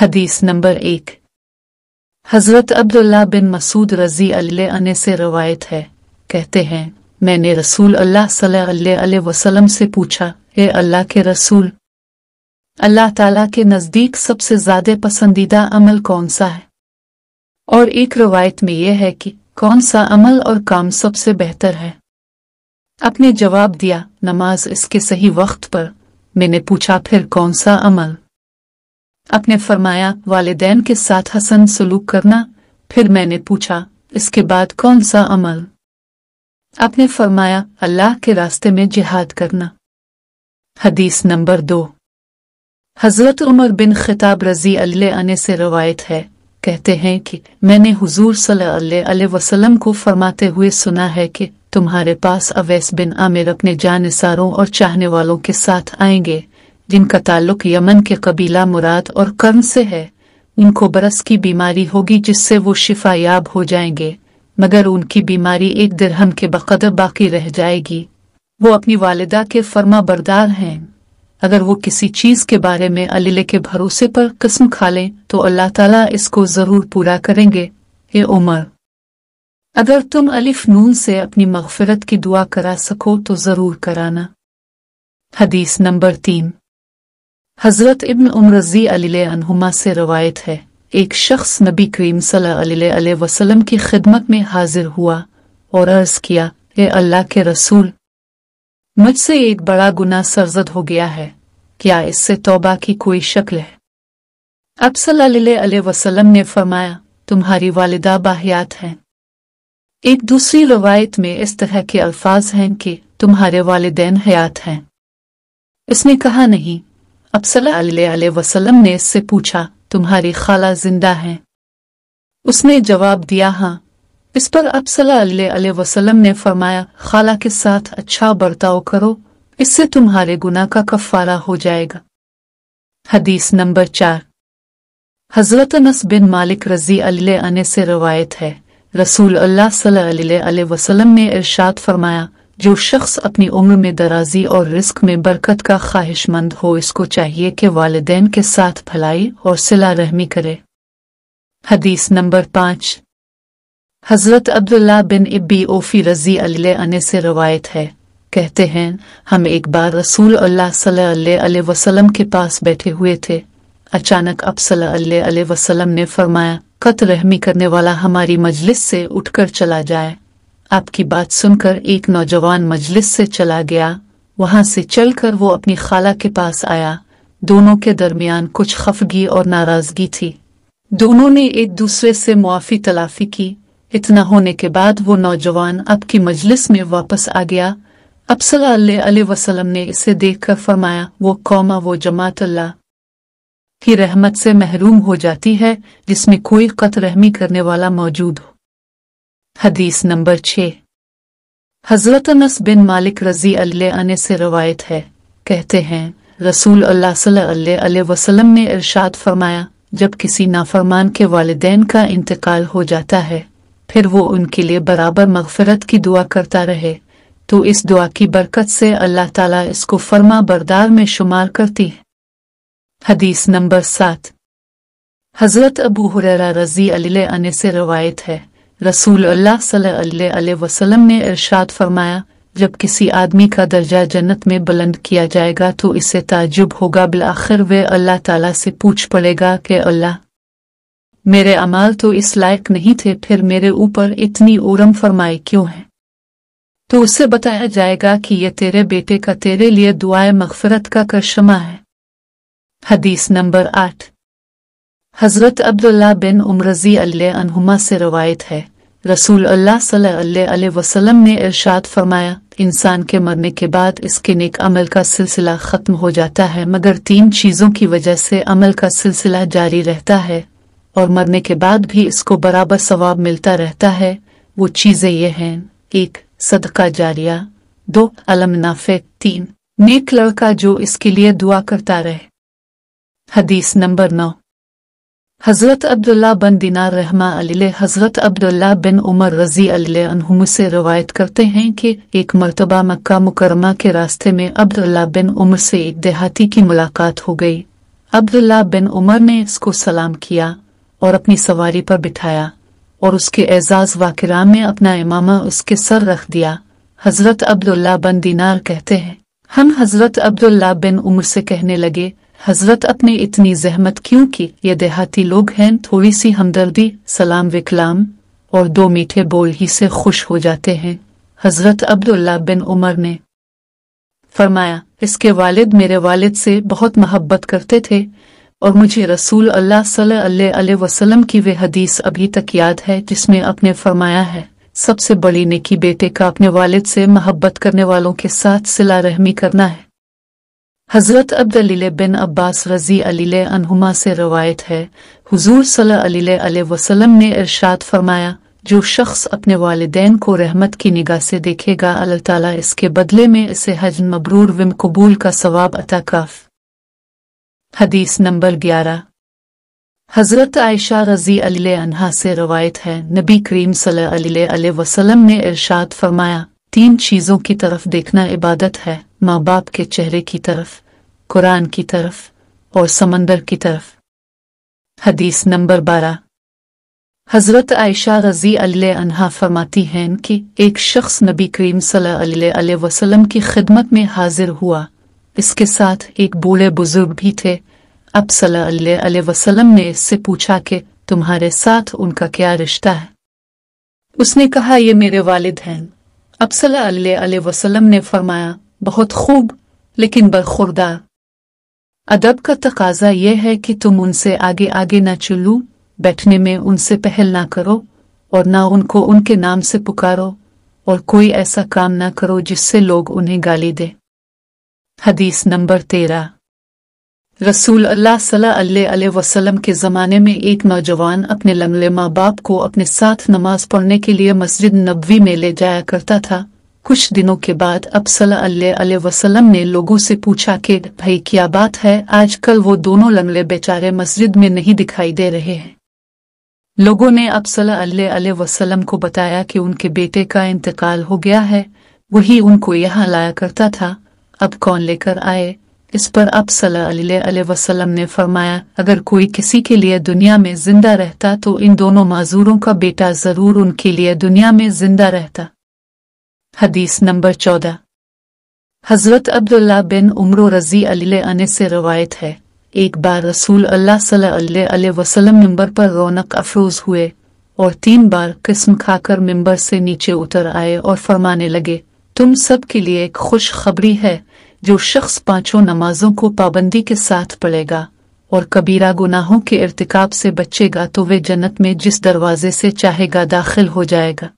हदीस नंबर एक हज़रत अब्दुल्ला बिन मसूद रजी अल्लाह से रवायत है कहते हैं मैंने रसूल अल्लाह सल्लल्लाहु वसल्लम से पूछा ए अल्लाह के रसूल अल्लाह ताला के नज़दीक सबसे ज़्यादा पसंदीदा अमल कौन सा है और एक रवायत में यह है कि कौन सा अमल और काम सबसे बेहतर है अपने जवाब दिया नमाज इसके सही वक्त पर मैंने पूछा फिर कौन सा अमल अपने फरमाया वालदेन के साथ हसन सलूक करना फिर मैंने पूछा इसके बाद कौन सा अमल आपने फरमाया अल्लाह के रास्ते में जिहाद करना हदीस नंबर दो हजरत उमर बिन खिताब रजी अल्लाह से रवायत है कहते हैं कि मैंने हुजूर सल्लल्लाहु वसल्लम को फरमाते हुए सुना है कि तुम्हारे पास अवैस बिन आमिर अपने जानसारों और चाहने वालों के साथ आएंगे जिनका ताल्लुक यमन के कबीला मुराद और कर्म से है उनको बरस की बीमारी होगी जिससे वो शिफा याब हो जाएंगे मगर उनकी बीमारी एक दिरहम के बकदर बाकी रह जाएगी वो अपनी वालदा के फर्मा बरदार हैं अगर वो किसी चीज़ के बारे में अलीले के भरोसे पर कसम खा लें तो अल्लाह ताला इसको ज़रूर पूरा करेंगे ये उमर अगर तुम अलिफ नून से अपनी मगफरत की दुआ करा सको तो ज़रूर कराना हदीस नंबर तीन हज़रत इब्न उमरजी अलीमा से रवायत है एक शख्स नबी करीम सल वसल्लम की खिदमत में हाजिर हुआ और अर्ज़ किया ए अल्लाह के रसूल मुझसे एक बड़ा गुना सरजद हो गया है क्या इससे तोबा की कोई शक्ल है अब सल वसल्लम ने फरमाया तुम्हारी वालदा बाहियात हैं एक दूसरी रवायत में इस तरह के अल्फाज हैं कि तुम्हारे वालदेन हयात हैं इसने कहा नहीं अब वसल्लम ने इससे पूछा तुम्हारी खाला जिंदा है उसने जवाब दिया हाँ इस पर अब वसलम ने फरमाया खाला के साथ अच्छा बर्ताव करो इससे तुम्हारे गुना का कफारा हो जाएगा हदीस नंबर चार हजरत अनस बिन मालिक रजी अल्ले से रवायत है रसूल अल्लाह सल्लाह वसलम ने इरशाद फरमाया जो शख्स अपनी उम्र में दराजी और रिस्क में बरकत का ख्वाहिशमंद हो इसको चाहिए कि वाले के साथ भलाई और सिला रहमी करे हदीस नंबर पाँच हज़रत अब्दुल्ला बिन इब्बी ओफी रजी अने से रवायत है कहते हैं हम एक बार रसूल अल्लाह सल्लल्लाहु वसलम के पास बैठे हुए थे अचानक अब सल्लल्लाहु वसलम ने फरमाया कत रहमी करने वाला हमारी मजलिस से उठकर चला जाए आपकी बात सुनकर एक नौजवान मजलिस से चला गया वहां से चलकर वो अपनी खाला के पास आया दोनों के दरमियान कुछ खफगी और नाराजगी थी दोनों ने एक दूसरे से मुआफ़ी तलाफी की इतना होने के बाद वो नौजवान आपकी मजलिस में वापस आ गया अब सल्लल्लाहु वसल्लम ने इसे देखकर फरमाया वो कौमा वो जमात अल्लाह की रहमत से महरूम हो जाती है जिसमें कोई कतरहमी करने वाला मौजूद हो हदीस नंबर छ हज़रत अनस बिन मालिक रजी अल्लाह से रवायत है कहते हैं रसूल अल्लाह वसलम ने इरशाद फरमाया जब किसी नाफरमान के वालदेन का इंतकाल हो जाता है फिर वो उनके लिए बराबर मगफरत की दुआ करता रहे तो इस दुआ की बरकत से अल्लाह ताला इसको फरमा बरदार में शुमार करती है हदीस नंबर सात हज़रत अबू हुररा रजी अल से रवायत है रसूल अल्लाह सल्लल्लाहु वसल्लम ने इर्शाद फरमाया जब किसी आदमी का दर्जा जन्नत में बुलंद किया जाएगा तो इससे ताजुब होगा आखिर वे अल्लाह तला से पूछ पड़ेगा कि अल्लाह मेरे अमाल तो इस लायक नहीं थे फिर मेरे ऊपर इतनी उरम फरमाए क्यों है तो उसे बताया जाएगा कि यह तेरे बेटे का तेरे लिए दुआए मगफरत का करशमा है हदीस नंबर आठ हज़रत अब्दुल्ला बिन उमरजी अल्लाहुमा से रवायत है रसूल अल्लाह सल्लल्लाहु वसल्लम ने इरशाद फरमाया इंसान के मरने के बाद इसके नेक अमल का सिलसिला ख़त्म हो जाता है मगर तीन चीज़ों की वजह से अमल का सिलसिला जारी रहता है और मरने के बाद भी इसको बराबर सवाब मिलता रहता है वो चीज़ें ये है एक सदका जारिया दो अलम नाफे तीन नेक लड़का जो इसके लिए दुआ करता रहे हदीस नंबर नौ हज़रत अब्दुल्ला बन दिनार रहमा अलिले हज़रत अब्दुल्ला बिन उमर रज़ी अनहुम से रवायत करते हैं कि एक मरतबा मक्का मुकरमा के रास्ते में अब्दुल्ला बिन उमर से एक देहाती की मुलाकात हो गई अब्दुल्ला बिन उमर ने इसको सलाम किया और अपनी सवारी पर बिठाया और उसके एजाज वाकरा में अपना इमामा उसके सर रख दिया हज़रत अब्दुल्ला बन दिनार कहते हैं हम हज़रत अब्दुल्ला बिन उमर से कहने लगे हजरत अपनी इतनी जहमत क्यों की ये देहाती लोग हैं थोड़ी सी हमदर्दी सलाम विकलाम और दो मीठे बोल ही से खुश हो जाते हैं हजरत अब्दुल्ला बिन उमर ने फरमाया इसके वालिद मेरे वालिद से बहुत मोहब्बत करते थे और मुझे रसूल अल्लाह सल्लल्लाहु वसल्लम की वे हदीस अभी तक याद है जिसमें अपने फरमाया है सबसे बड़ी नेकी बेटे का अपने वालिद से मोहब्बत करने वालों के साथ सिला रहमी करना है हज़रत अब्दलील बिन अब्बास रज़ी अलील अनहुमा से रवायत है हुजूर सल वसलम ने इरशाद फरमाया जो शख्स अपने वालदेन को रहमत की निगाह से देखेगा अल्लाह ताला इसके बदले में इसे हज मबरूर विम कबूल का सवाब अता काफ हदीस नंबर ग्यारह हज़रत आयशा रज़ी अल अनहा से रवायत है नबी करीम सल वसलम ने इरशाद फरमाया तीन चीज़ों की तरफ देखना इबादत है माँ बाप के चेहरे की तरफ कुरान की तरफ और समंदर की तरफ हदीस नंबर बारह हजरत आयशा रजी अनहा फरमाती हैं कि एक शख्स नबी करीम सल्लल्लाहु वसल्लम की खिदमत में हाजिर हुआ इसके साथ एक बूढ़े बुजुर्ग भी थे अब सल्लल्लाहु वसल्लम ने इससे पूछा कि तुम्हारे साथ उनका क्या रिश्ता है उसने कहा ये मेरे वालिद हैं अब सलाम वसल्लम ने फरमाया बहुत खूब लेकिन बरखुरदा अदब का तकाजा यह है कि तुम उनसे आगे आगे न चुलू बैठने में उनसे पहल ना करो और ना उनको उनके नाम से पुकारो और कोई ऐसा काम ना करो जिससे लोग उन्हें गाली दे हदीस नंबर तेरह रसूल अल्लाह सल्लल्लाहु वसल्लम के ज़माने में एक नौजवान अपने लंगले माँ बाप को अपने साथ नमाज पढ़ने के लिए मस्जिद नबवी में ले जाया करता था कुछ दिनों के बाद अब अलैहि वसल्लम ने लोगों से पूछा कि भाई क्या बात है आजकल वो दोनों लंगले बेचारे मस्जिद में नहीं दिखाई दे रहे हैं लोगों ने अब अलैहि वसल्लम को बताया कि उनके बेटे का इंतकाल हो गया है वही उनको यहाँ लाया करता था अब कौन लेकर आए इस पर अब अलैहि वसल्लम ने फरमाया अगर कोई किसी के लिए दुनिया में जिंदा रहता तो इन दोनों माजूरों का बेटा जरूर उनके लिए दुनिया में जिंदा रहता हदीस नंबर चौदह हजरत अब्दुल्ला बिन उम्र रजी अने से रवायत है एक बार रसूल अल्लाह सल्लल्लाहु वसल्लम मिंबर पर रौनक अफरोज हुए और तीन बार किस्म खाकर मिंबर से नीचे उतर आए और फरमाने लगे तुम सब के लिए एक खुश खबरी है जो शख्स पांचों नमाजों को पाबंदी के साथ पड़ेगा और कबीरा गुनाहों के इरतकाब से बचेगा तो वे जन्नत में जिस दरवाजे से चाहेगा दाखिल हो जाएगा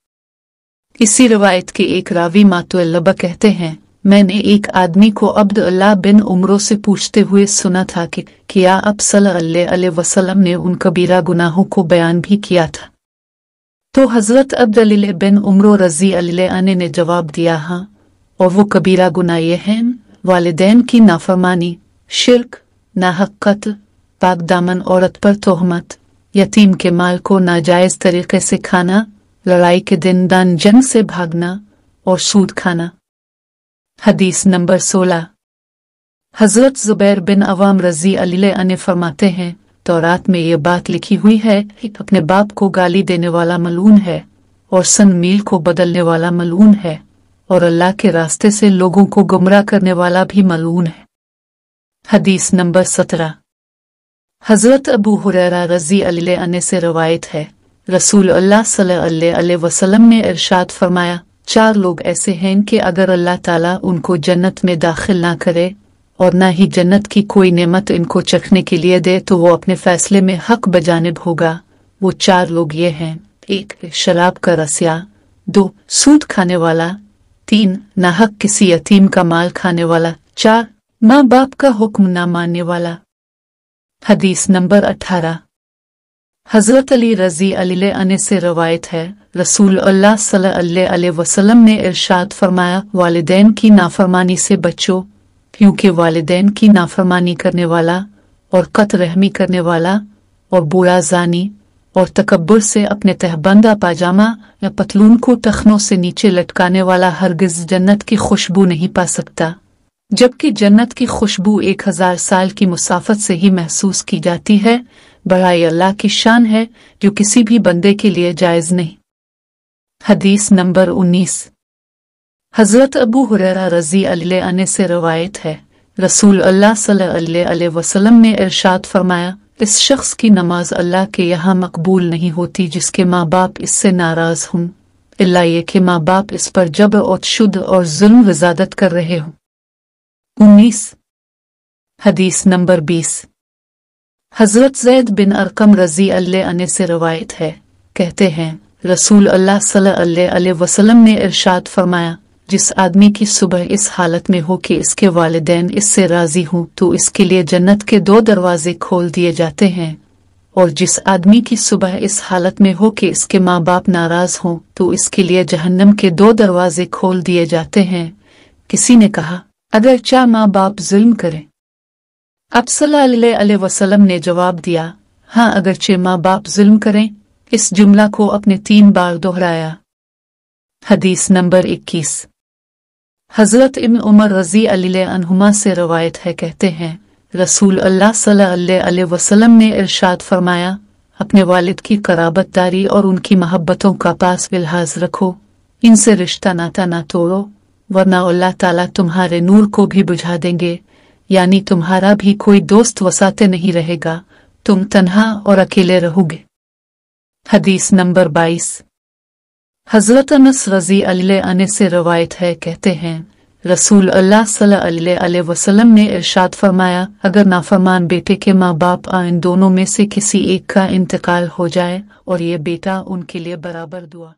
इसी रिवायत के एक रावी मातुल्लबा कहते हैं मैंने एक आदमी को अब्द अल्लाह बिन उमरों से पूछते हुए सुना था कि क्या अब सल्लल्लाहु वसल्लम ने उन कबीरा गुनाहों को बयान भी किया था तो हज़रत अब्दल बिन उमरो रजी अल्लाह ने जवाब दिया हाँ और वो कबीरा गुना ये हैं वालदेन की नाफरमानी शिरक नाहकत पाक दामन औरत पर तोहमत यतीम के माल को नाजायज़ तरीके से खाना लड़ाई के दिन दान जंग से भागना और सूद खाना हदीस नंबर सोलह हजरत जुबैर बिन अवाम रजी अलील अने फरमाते हैं तो रात में ये बात लिखी हुई है कि अपने बाप को गाली देने वाला मलून है और सन मील को बदलने वाला मलून है और अल्लाह के रास्ते से लोगों को गुमराह करने वाला भी मलून है हदीस नंबर सत्रह हजरत अबू हुररा रजी अलील अने से रवायत है रसूल अल्लाह सल्लल्लाहु ने इरशाद फरमाया चार लोग ऐसे हैं कि अगर अल्लाह ताला उनको जन्नत में दाखिल ना करे और न ही जन्नत की कोई नेमत इनको चखने के लिए दे तो वो अपने फैसले में हक बजानब होगा वो चार लोग ये हैं एक शराब का रसिया दो सूद खाने वाला तीन नाहक किसी यतीम का माल खाने वाला चार माँ बाप का हुक्म न मानने वाला हदीस नंबर अठारह हज़रत अली रज़ी अली से रवायत है रसूल अल्लाह सल्लल्लाहु वसलम ने इरशाद फरमाया वालदेन की नाफरमानी से बचो क्योंकि वालदेन की नाफरमानी करने वाला और कत रहमी करने वाला और बुरा जानी और तकबर से अपने तहबंदा पाजामा या पतलून को टखनों से नीचे लटकाने वाला हरगिज जन्नत की खुशबू नहीं पा सकता जबकि जन्नत की खुशबू एक हजार साल की मुसाफत से ही महसूस की जाती है बढ़ाई अल्लाह की शान है जो किसी भी बंदे के लिए जायज नहीं हदीस नंबर उन्नीस हजरत अबू हुररा रजी अने से रवायत है रसूल अल्लाह सल्लल्लाहु वसलम ने इरशाद फरमाया इस शख्स की नमाज अल्लाह के यहाँ मकबूल नहीं होती जिसके माँ बाप इससे नाराज हों अल्लाह के माँ बाप इस पर जब और शुद्ध और जुल्म वजादत कर रहे हों उन्नीस हदीस नंबर बीस हज़रत जैद बिन अरकम रजी अन्य से रवायत है कहते हैं रसूल अल्लाह सल्लल्लाहु वसल्लम ने इरशाद फरमाया जिस आदमी की सुबह इस हालत में हो कि इसके वालदेन इससे राजी हूँ तो इसके लिए जन्नत के दो दरवाजे खोल दिए जाते हैं और जिस आदमी की सुबह इस हालत में हो कि इसके माँ बाप नाराज हों तो इसके लिए जहन्नम के दो दरवाजे खोल दिए जाते हैं किसी ने कहा अगर चाह माँ बाप जुल्म करें अब वसल्लम ने जवाब दिया हाँ अगरचे माँ बाप जुल्म करें इस जुमला को अपने तीन बार दोहराया हदीस नंबर इक्कीस हजरत इम उमर रजी अलीहुमा से रवायत है कहते हैं रसूल अल्लाह सल्लल्लाहु वसलम ने इरशाद फरमाया अपने वालिद की कराबतदारी और उनकी मोहब्बतों का पास विलहाज रखो इनसे रिश्ता नाता ना तोड़ो वरना अल्लाह ताला तुम्हारे नूर को भी बुझा देंगे यानी तुम्हारा भी कोई दोस्त वसाते नहीं रहेगा तुम तन्हा और अकेले रहोगे हदीस नंबर बाईस हजरत अनस रजी अल्ले से रवायत है कहते हैं रसूल अल्लाह सल्लल्लाहु वसल्लम ने इरशाद फरमाया अगर नाफरमान बेटे के माँ बाप इन दोनों में से किसी एक का इंतकाल हो जाए और ये बेटा उनके लिए बराबर दुआ